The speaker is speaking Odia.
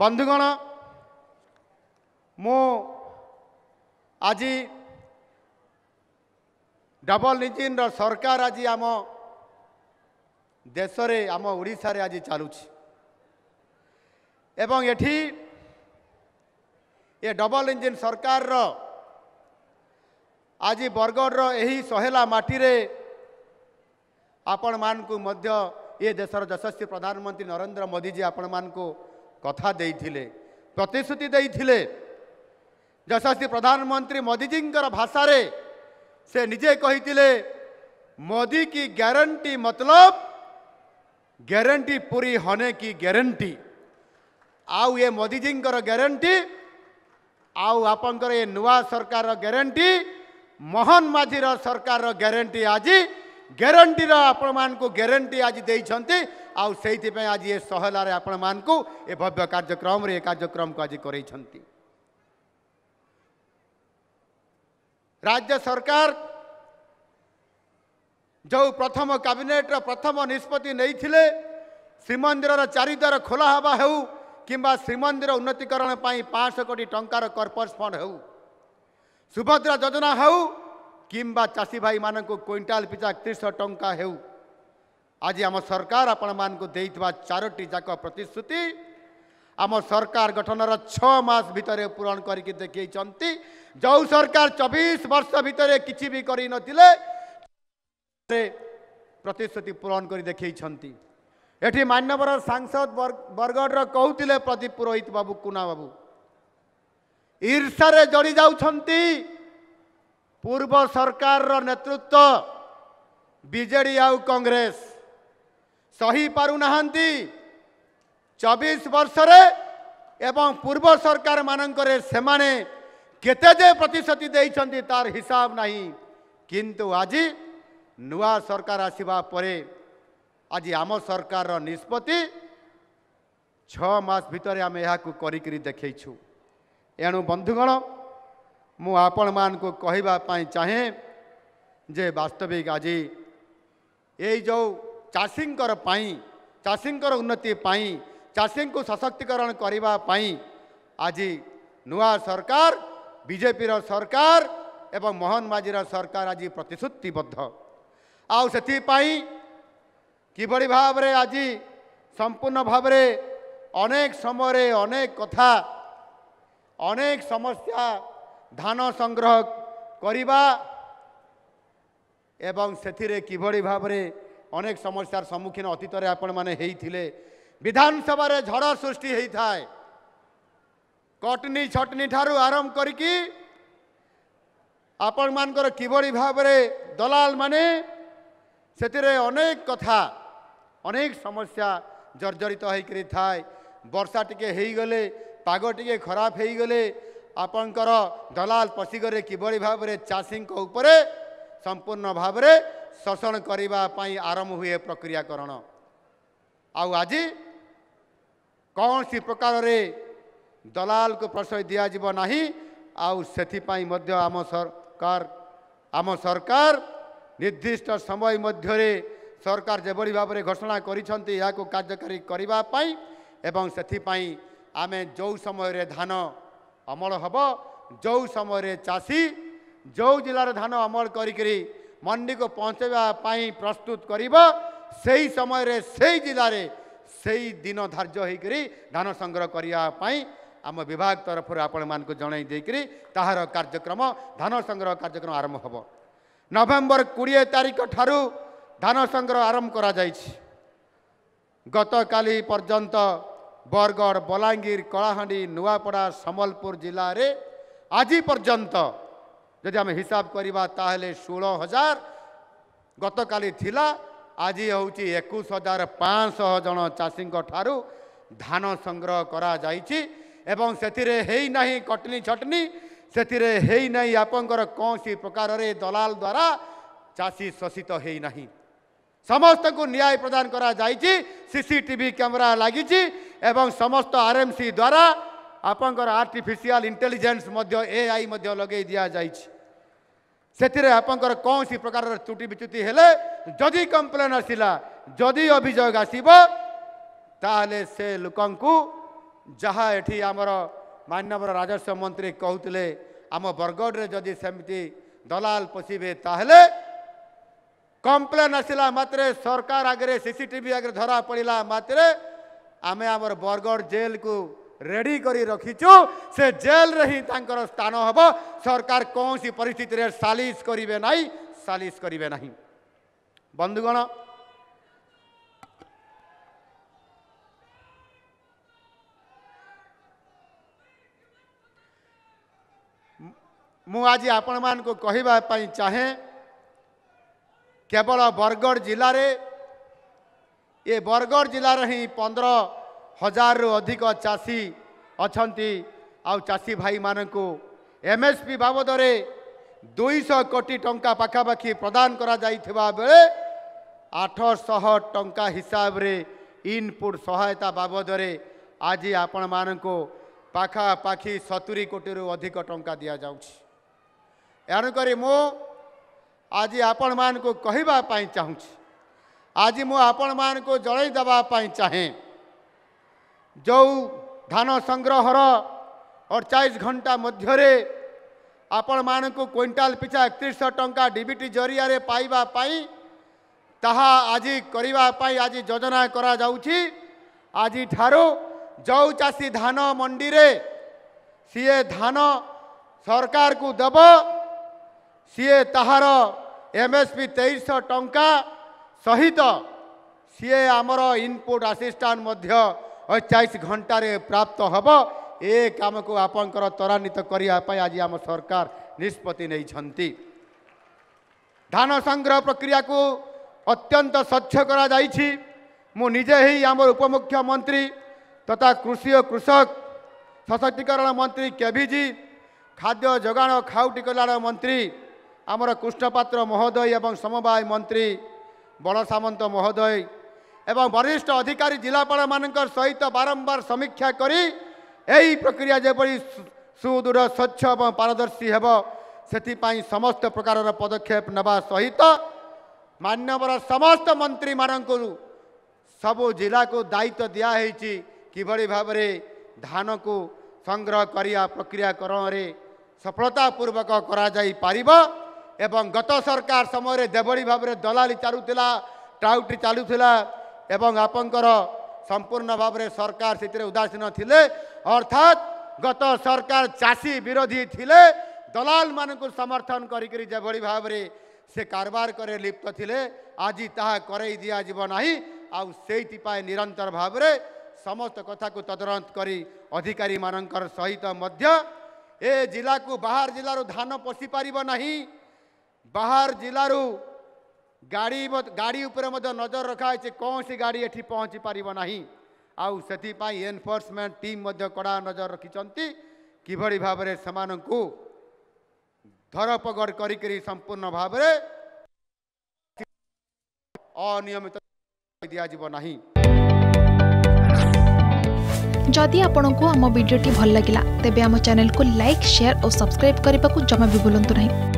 ବନ୍ଧୁଗଣ ମୁଁ ଆଜି ଡବଲ ଇଞ୍ଜିନ୍ର ସରକାର ଆଜି ଆମ ଦେଶରେ ଆମ ଓଡ଼ିଶାରେ ଆଜି ଚାଲୁଛି ଏବଂ ଏଠି ଏ ଡବଲ ଇଞ୍ଜିନ୍ ସରକାରର ଆଜି ବରଗଡ଼ର ଏହି ସହେଲା ମାଟିରେ ଆପଣମାନଙ୍କୁ ମଧ୍ୟ ଏ ଦେଶର ଯଶସ୍ୱୀ ପ୍ରଧାନମନ୍ତ୍ରୀ ନରେନ୍ଦ୍ର ମୋଦିଜୀ ଆପଣମାନଙ୍କୁ कथा ଦେଇଥିଲେ ପ୍ରତିଶ୍ରୁତି ଦେଇଥିଲେ ଯଶସ୍ୱୀ ପ୍ରଧାନମନ୍ତ୍ରୀ ମୋଦିଜୀଙ୍କର ଭାଷାରେ ସେ ନିଜେ मोदी की ग्यारंटी मतलब ग्यारंटी पूरी हने की ग्यारंटी आउ ये मोदीजी ग्यारंटी गारंटी आउ आप ये नुआ सरकार गारंटी मोहन माझी सरकार ग्यारंटी आज ଗ୍ୟାରେଣ୍ଟିର ଆପଣମାନଙ୍କୁ ଗ୍ୟାରେଣ୍ଟି ଆଜି ଦେଇଛନ୍ତି ଆଉ ସେଇଥିପାଇଁ ଆଜି ଏ ସହଲାରେ ଆପଣମାନଙ୍କୁ ଏ ଭବ୍ୟ କାର୍ଯ୍ୟକ୍ରମରେ ଏ କାର୍ଯ୍ୟକ୍ରମକୁ ଆଜି କରେଇଛନ୍ତି ରାଜ୍ୟ ସରକାର ଯେଉଁ ପ୍ରଥମ କ୍ୟାବିନେଟ୍ର ପ୍ରଥମ ନିଷ୍ପତ୍ତି ନେଇଥିଲେ ଶ୍ରୀମନ୍ଦିରର ଚାରିଦ୍ୱାର ଖୋଲା ହେବା ହେଉ କିମ୍ବା ଶ୍ରୀମନ୍ଦିର ଉନ୍ନତିକରଣ ପାଇଁ ପାଞ୍ଚଶହ କୋଟି ଟଙ୍କାର କର୍ପୋରେଟ୍ ଫଣ୍ଡ ହେଉ ସୁଭଦ୍ରା ଯୋଜନା ହେଉ कम्बा चासी भाइ म क्इन्टाल पिछा तिस टाऊ आज आम सरकार चारोटी चारोटिजाक प्रतिश्रुति आम सरकार गठन र छ मास भूरण देखै जो सरकार चबिस वर्षभित्र नै प्रतिश्रुति पूरण गरिदिन्छ ए मान्यवर सांसद बरगड र कि प्रदीप पुरोहित बाबू कुना बाबू बाबु ईर्षाले जिउँदै ପୂର୍ବ ସରକାରର ନେତୃତ୍ୱ ବିଜେଡ଼ି ଆଉ କଂଗ୍ରେସ ସହିପାରୁନାହାନ୍ତି ଚବିଶ ବର୍ଷରେ ଏବଂ ପୂର୍ବ ସରକାରମାନଙ୍କରେ ସେମାନେ କେତେ ଯେ ପ୍ରତିଶ୍ରୁତି ଦେଇଛନ୍ତି ତାର ହିସାବ ନାହିଁ କିନ୍ତୁ ଆଜି ନୂଆ ସରକାର ଆସିବା ପରେ ଆଜି ଆମ ସରକାରର ନିଷ୍ପତ୍ତି ଛଅ ମାସ ଭିତରେ ଆମେ ଏହାକୁ କରିକିରି ଦେଖେଇଛୁ ଏଣୁ ବନ୍ଧୁଗଣ ମୁଁ ଆପଣମାନଙ୍କୁ କହିବା ପାଇଁ ଚାହେଁ ଯେ ବାସ୍ତବିକ ଆଜି ଏଇ ଯେଉଁ ଚାଷୀଙ୍କର ପାଇଁ ଚାଷୀଙ୍କର ଉନ୍ନତି ପାଇଁ ଚାଷୀଙ୍କୁ ସଶକ୍ତିକରଣ କରିବା ପାଇଁ ଆଜି ନୂଆ ସରକାର ବିଜେପିର ସରକାର ଏବଂ ମୋହନ ମାଝିର ସରକାର ଆଜି ପ୍ରତିଶ୍ରୁତିବଦ୍ଧ ଆଉ ସେଥିପାଇଁ କିଭଳି ଭାବରେ ଆଜି ସମ୍ପୂର୍ଣ୍ଣ ଭାବରେ ଅନେକ ସମୟରେ ଅନେକ କଥା ଅନେକ ସମସ୍ୟା ধান সংগ্রহ করা এবং সেথিরে কিভাবে ভাবে অনেক সমস্যার সম্মুখীন অতীতরে আপন মানে হয়েছে বিধানসভার ঝড় সৃষ্টি হয়ে থাকে কটনি ছটনি ঠারু আরম্ভ করিকি আপন মানকর কিভাবে ভাবে দলাল মানে সেতিরে অনেক কথা অনেক সমস্যা জর্জরিত হয়েকি থাকে বর্ষা টিকে হয়ে গলে পাগ টিকে খারাপ হয়ে গলে ଆପଣଙ୍କର ଦଲାଲ ପଶିକରି କିଭଳି ଭାବରେ ଚାଷୀଙ୍କ ଉପରେ ସମ୍ପୂର୍ଣ୍ଣ ଭାବରେ ଶୋଷଣ କରିବା ପାଇଁ ଆରମ୍ଭ ହୁଏ ପ୍ରକ୍ରିୟାକରଣ ଆଉ ଆଜି କୌଣସି ପ୍ରକାରରେ ଦଲାଲକୁ ପ୍ରଶୟ ଦିଆଯିବ ନାହିଁ ଆଉ ସେଥିପାଇଁ ମଧ୍ୟ ଆମ ସରକାର ଆମ ସରକାର ନିର୍ଦ୍ଦିଷ୍ଟ ସମୟ ମଧ୍ୟରେ ସରକାର ଯେଭଳି ଭାବରେ ଘୋଷଣା କରିଛନ୍ତି ଏହାକୁ କାର୍ଯ୍ୟକାରୀ କରିବା ପାଇଁ ଏବଂ ସେଥିପାଇଁ ଆମେ ଯେଉଁ ସମୟରେ ଧାନ ଅମଳ ହେବ ଯେଉଁ ସମୟରେ ଚାଷୀ ଯେଉଁ ଜିଲ୍ଲାର ଧାନ ଅମଳ କରିକିରି ମଣ୍ଡିକୁ ପହଞ୍ଚାଇବା ପାଇଁ ପ୍ରସ୍ତୁତ କରିବ ସେହି ସମୟରେ ସେହି ଜିଲ୍ଲାରେ ସେହି ଦିନ ଧାର୍ଯ୍ୟ ହୋଇକରି ଧାନ ସଂଗ୍ରହ କରିବା ପାଇଁ ଆମ ବିଭାଗ ତରଫରୁ ଆପଣମାନଙ୍କୁ ଜଣାଇ ଦେଇକରି ତାହାର କାର୍ଯ୍ୟକ୍ରମ ଧାନ ସଂଗ୍ରହ କାର୍ଯ୍ୟକ୍ରମ ଆରମ୍ଭ ହେବ ନଭେମ୍ବର କୋଡ଼ିଏ ତାରିଖ ଠାରୁ ଧାନ ସଂଗ୍ରହ ଆରମ୍ଭ କରାଯାଇଛି ଗତକାଲି ପର୍ଯ୍ୟନ୍ତ বরগড় বଲାଙ୍ଗୀର କଳାହାଣ୍ଡି ନୂଆପଡ଼ା ସମ୍ବଲପୁର ଜିଲ୍ଲାରେ ଆଜି ପର୍ଯ୍ୟନ୍ତ ଯଦି ଆମେ ହିସାବ କରିବା ତାହେଲେ ଷୋହଳ ହଜାର ଗତକାଲି ଥିଲା ଆଜି ହେଉଛି ଏକୋଇଶ ହଜାର ପାଞ୍ଚଶହ ଜଣ ଚାଷୀଙ୍କ ଠାରୁ ଧାନ ସଂଗ୍ରହ କରାଯାଇଛି ଏବଂ ସେଥିରେ ହେଇନାହିଁ କଟନି ଛଟନି ସେଥିରେ ହେଇନାହିଁ ଆପଣଙ୍କର କୌଣସି ପ୍ରକାରରେ ଦଲାଲ ଦ୍ୱାରା ଚାଷୀ ଶୋଷିତ ହେଇନାହିଁ ସମସ୍ତଙ୍କୁ ନ୍ୟାୟ ପ୍ରଦାନ କରାଯାଇଛି ସିସିଟିଭି କ୍ୟାମେରା ଲାଗିଛି ଏବଂ ସମସ୍ତ ଆର୍ଏମ୍ସି ଦ୍ୱାରା ଆପଣଙ୍କର ଆର୍ଟିଫିସିଆଲ ଇଣ୍ଟେଲିଜେନ୍ସ ମଧ୍ୟ ଏଆଇ ମଧ୍ୟ ଲଗାଇ ଦିଆଯାଇଛି ସେଥିରେ ଆପଣଙ୍କର କୌଣସି ପ୍ରକାରର ତ୍ରୁଟି ବିଚ୍ୟୁତି ହେଲେ ଯଦି କମ୍ପ୍ଲେନ୍ ଆସିଲା ଯଦି ଅଭିଯୋଗ ଆସିବ ତାହେଲେ ସେ ଲୋକଙ୍କୁ ଯାହା ଏଠି ଆମର ମାନ୍ୟବର ରାଜସ୍ୱ ମନ୍ତ୍ରୀ କହୁଥିଲେ ଆମ ବରଗଡ଼ରେ ଯଦି ସେମିତି ଦଲାଲ ପଶିବେ ତାହେଲେ କମ୍ପ୍ଲେନ୍ ଆସିଲା ମାତ୍ରେ ସରକାର ଆଗରେ ସିସିଟିଭି ଆଗରେ ଧରା ପଡ଼ିଲା ମାତ୍ରେ आम आम बरगढ़ जेल को रेडी कर रखीचु से जेल रे रही स्थान हम सरकार कौन सी पिस्थितर सालिश करे ना सालिश करे ना बंधुगण मुझे आपण मानक कह चाहे केवल बरगढ़ जिले में ଏ ବରଗଡ଼ ଜିଲ୍ଲାର ହିଁ ପନ୍ଦର ହଜାରରୁ ଅଧିକ ଚାଷୀ ଅଛନ୍ତି ଆଉ ଚାଷୀ ଭାଇମାନଙ୍କୁ ଏମ୍ଏସ୍ପି ବାବଦରେ ଦୁଇଶହ କୋଟି ଟଙ୍କା ପାଖାପାଖି ପ୍ରଦାନ କରାଯାଇଥିବା ବେଳେ ଆଠଶହ ଟଙ୍କା ହିସାବରେ ଇନପୁଟ୍ ସହାୟତା ବାବଦରେ ଆଜି ଆପଣମାନଙ୍କୁ ପାଖାପାଖି ସତୁରି କୋଟିରୁ ଅଧିକ ଟଙ୍କା ଦିଆଯାଉଛି ଏଣୁକରି ମୁଁ ଆଜି ଆପଣମାନଙ୍କୁ କହିବା ପାଇଁ ଚାହୁଁଛି ଆଜି ମୁଁ ଆପଣମାନଙ୍କୁ ଜଳେଇ ଦେବା ପାଇଁ ଚାହେଁ ଯେଉଁ ଧାନ ସଂଗ୍ରହର ଅଡ଼ଚାଳିଶ ଘଣ୍ଟା ମଧ୍ୟରେ ଆପଣମାନଙ୍କୁ କ୍ୱିଣ୍ଟାଲ ପିଛା ଏକତିରିଶଶହ ଟଙ୍କା ଡିବିଟି ଜରିଆରେ ପାଇବା ପାଇଁ ତାହା ଆଜି କରିବା ପାଇଁ ଆଜି ଯୋଜନା କରାଯାଉଛି ଆଜିଠାରୁ ଯେଉଁ ଚାଷୀ ଧାନ ମଣ୍ଡିରେ ସିଏ ଧାନ ସରକାରକୁ ଦେବ ସିଏ ତାହାର ଏମ୍ଏସ୍ପି ତେଇଶଶହ ଟଙ୍କା ସହିତ ସିଏ ଆମର ଇନପୁଟ ଆସିଷ୍ଟାଣ୍ଟ ମଧ୍ୟ ଅଠଚାଳିଶ ଘଣ୍ଟାରେ ପ୍ରାପ୍ତ ହେବ ଏ କାମକୁ ଆପଣଙ୍କର ତ୍ୱରାନ୍ୱିତ କରିବା ପାଇଁ ଆଜି ଆମ ସରକାର ନିଷ୍ପତ୍ତି ନେଇଛନ୍ତି ଧାନ ସଂଗ୍ରହ ପ୍ରକ୍ରିୟାକୁ ଅତ୍ୟନ୍ତ ସ୍ୱଚ୍ଛ କରାଯାଇଛି ମୁଁ ନିଜେ ହିଁ ଆମର ଉପମୁଖ୍ୟମନ୍ତ୍ରୀ ତଥା କୃଷି ଓ କୃଷକ ସଶକ୍ତିକରଣ ମନ୍ତ୍ରୀ କେଭିଜି ଖାଦ୍ୟ ଯୋଗାଣ ଖାଉଟି କଲ୍ୟାଣ ମନ୍ତ୍ରୀ ଆମର କୃଷ୍ଣପାତ୍ର ମହୋଦୟ ଏବଂ ସମବାୟ ମନ୍ତ୍ରୀ ବଡ଼ ସାମନ୍ତ ମହୋଦୟ ଏବଂ ବରିଷ୍ଠ ଅଧିକାରୀ ଜିଲ୍ଲାପାଳମାନଙ୍କ ସହିତ ବାରମ୍ବାର ସମୀକ୍ଷା କରି ଏହି ପ୍ରକ୍ରିୟା ଯେପରି ସୁଦୃଢ଼ ସ୍ୱଚ୍ଛ ଏବଂ ପାରଦର୍ଶୀ ହେବ ସେଥିପାଇଁ ସମସ୍ତ ପ୍ରକାରର ପଦକ୍ଷେପ ନେବା ସହିତ ମାନ୍ୟବର ସମସ୍ତ ମନ୍ତ୍ରୀମାନଙ୍କୁ ସବୁ ଜିଲ୍ଲାକୁ ଦାୟିତ୍ୱ ଦିଆହେଇଛି କିଭଳି ଭାବରେ ଧାନକୁ ସଂଗ୍ରହ କରିବା ପ୍ରକ୍ରିୟାକରଣରେ ସଫଳତାପୂର୍ବକ କରାଯାଇପାରିବ এবং গত সরকার সময়ের যেভাবে ভাবে দলালি চালুলা ট্রাউটি চালুলা এবং আপনার সম্পূর্ণ ভাবে সরকার সেটি উদাসীন লে অর্থাৎ গত সরকার চাষী বিরোধী লে দলাল মানুষ সমর্থন করি যেভাবে ভাবে সে কারবার করে লিপ্ত লে আজ তাহা করাই দিয়া যাব না আইপাই নিরন্তর ভাবে সমস্ত কথা তদন্ত করে অধিকারী মান সহিত এ জেলা বাহার জেলার ধান পশি পারিব না बाहर जिलू गाड़ी गाड़ी उपर नजर रखाई कौन सी गाड़ी एटी पहुँची पारना आई एनफोर्समेंट टीम कड़ा नजर रखिंट कि भाव से धरपगड़ कर संपूर्ण भाव में अनियमित दिज्व जदि आपण को आम भिडी भल लगा तेब आम को लाइक सेयार और सब्सक्राइब करने को जमा भी बुलां नहीं